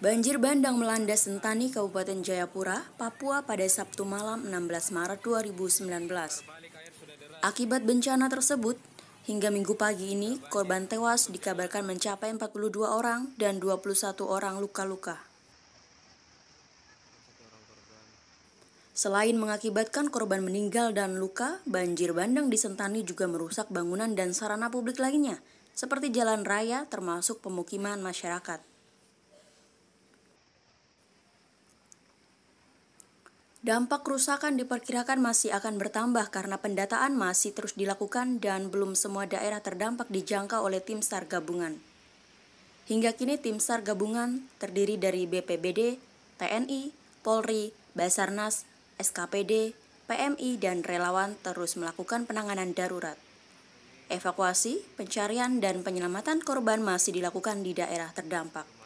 Banjir bandang melanda Sentani, Kabupaten Jayapura, Papua pada Sabtu malam 16 Maret 2019. Akibat bencana tersebut, hingga minggu pagi ini korban tewas dikabarkan mencapai 42 orang dan 21 orang luka-luka. Selain mengakibatkan korban meninggal dan luka, banjir bandang di Sentani juga merusak bangunan dan sarana publik lainnya, seperti jalan raya termasuk pemukiman masyarakat. Dampak kerusakan diperkirakan masih akan bertambah karena pendataan masih terus dilakukan dan belum semua daerah terdampak dijangkau oleh tim SAR gabungan. Hingga kini tim SAR gabungan terdiri dari BPBD, TNI, Polri, Basarnas, SKPD, PMI, dan relawan terus melakukan penanganan darurat. Evakuasi, pencarian, dan penyelamatan korban masih dilakukan di daerah terdampak.